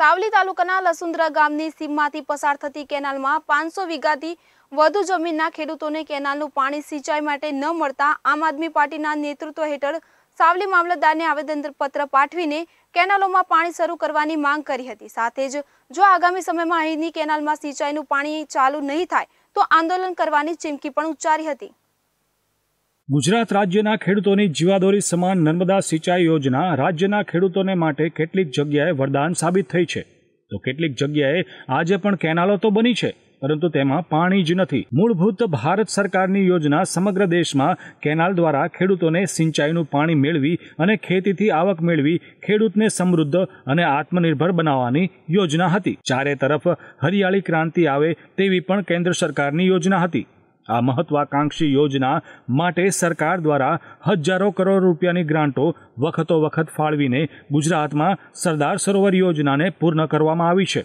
સાવલી તાલુકાના લસુંદરા ગામની સીમમાંથી પસાર થતી કેનાલમાં પાંચસો વીઘાથી વધુ જમીનના ખેડૂતોને કેનાલનું પાણી સિંચાઈ માટે ન મળતા આમ આદમી પાર્ટીના નેતૃત્વ હેઠળ સાવલી મામલતદારને આવેદનપત્ર પાઠવીને કેનાલોમાં પાણી શરૂ કરવાની માંગ કરી હતી સાથે જ જો આગામી સમયમાં અહીંની કેનાલમાં સિંચાઈનું પાણી ચાલુ નહીં થાય તો આંદોલન કરવાની ચીમકી પણ ઉચ્ચારી હતી ગુજરાત રાજ્યના ખેડૂતોની જીવાદોરી સમાન નર્મદા સિંચાઈ યોજના રાજ્યના ખેડૂતોને માટે કેટલીક જગ્યાએ વરદાન સાબિત થઈ છે તો કેટલીક જગ્યાએ આજે પણ કેનાલો તો બની છે પરંતુ તેમાં પાણી જ નથી મૂળભૂત ભારત સરકારની યોજના સમગ્ર દેશમાં કેનાલ દ્વારા ખેડૂતોને સિંચાઈનું પાણી મેળવી અને ખેતીથી આવક મેળવી ખેડૂતને સમૃદ્ધ અને આત્મનિર્ભર બનાવવાની યોજના હતી ચારે તરફ હરિયાળી ક્રાંતિ આવે તેવી પણ કેન્દ્ર સરકારની યોજના હતી આ મહત્વાકાંક્ષી યોજના માટે સરકાર દ્વારા હજારો કરોડ રૂપિયાની ગ્રાન્ટો વખતો વખત ફાળવીને ગુજરાતમાં સરદાર સરોવર યોજનાને પૂર્ણ કરવામાં આવી છે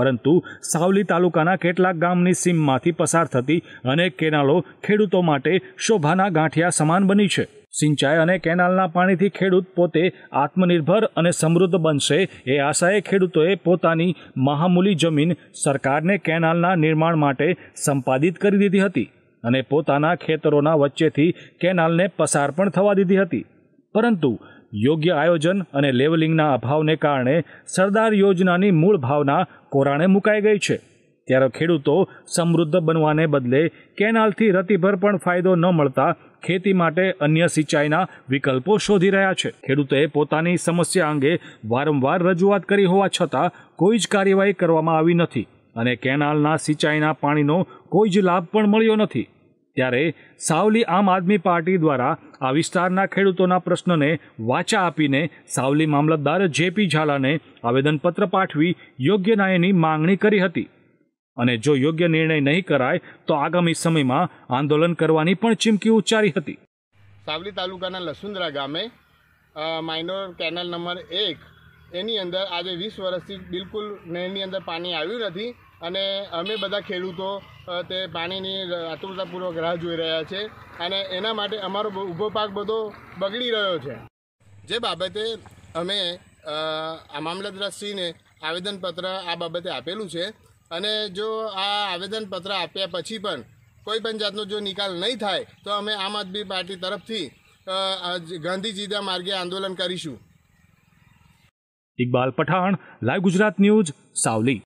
પરંતુ સાવલી તાલુકાના કેટલાક ગામની સીમમાંથી પસાર થતી અનેક કેનાલો ખેડૂતો માટે શોભાના ગાંઠિયા સમાન બની છે સિંચાઈ અને કેનાલના પાણીથી ખેડૂત પોતે આત્મનિર્ભર અને સમૃદ્ધ બનશે એ આશાએ ખેડૂતોએ પોતાની મહામૂલી જમીન સરકારને કેનાલના નિર્માણ માટે સંપાદિત કરી દીધી હતી અને પોતાના ખેતરોના વચ્ચેથી કેનાલને પસાર પણ થવા દીધી હતી પરંતુ યોગ્ય આયોજન અને લેવલિંગના અભાવને કારણે સરદાર યોજનાની મૂળ ભાવના કોરાણે મુકાઈ ગઈ છે ત્યારે ખેડૂતો સમૃદ્ધ બનવાને બદલે કેનાલથી રતિભર પણ ફાયદો ન મળતા ખેતી માટે અન્ય સિંચાઈના વિકલ્પો શોધી રહ્યા છે ખેડૂતોએ પોતાની સમસ્યા અંગે વારંવાર રજૂઆત કરી હોવા છતાં કોઈ જ કાર્યવાહી કરવામાં આવી નથી અને કેનાલના સિંચાઈના પાણીનો કોઈ જ લાભ પણ મળ્યો નથી ત્યારે સાવલી આમ આદમી પાર્ટી દ્વારા આ વિસ્તારના ખેડૂતોના પ્રશ્નને વાચા આપીને સાવલી મામલતદાર જેપી ઝાલાને આવેદનપત્ર પાઠવી યોગ્ય ન્યાયની માંગણી કરી હતી અને જો યોગ્ય નિર્ણય નહીં કરાય તો આગામી સમયમાં આંદોલન કરવાની પણ ચીમકી ઉચ્ચારી હતી સાવલી તાલુકાના લસુંદરા ગામે માઇનોર કેનાલ નંબર એક એની અંદર આજે વીસ વર્ષથી બિલકુલ નહેરની અંદર પાણી આવ્યું નથી અને અમે બધા ખેડૂતો તે પાણીની આતુરતાપૂર્વક રાહ જોઈ રહ્યા છે અને એના માટે અમારો ઊભો પાક બધો બગડી રહ્યો છે જે બાબતે અમે આ મામલતદારશ્રીને આવેદનપત્ર આ બાબતે આપેલું છે અને જો આ આવેદનપત્ર આપ્યા પછી પણ કોઈ પણ જાતનો જો નિકાલ નહીં થાય તો અમે આમ આદમી પાર્ટી તરફથી ગાંધીજીના માર્ગે આંદોલન કરીશું ઇકબાલ પઠાણ લાઈવ ગુજરાત ન્યૂઝ સાવલી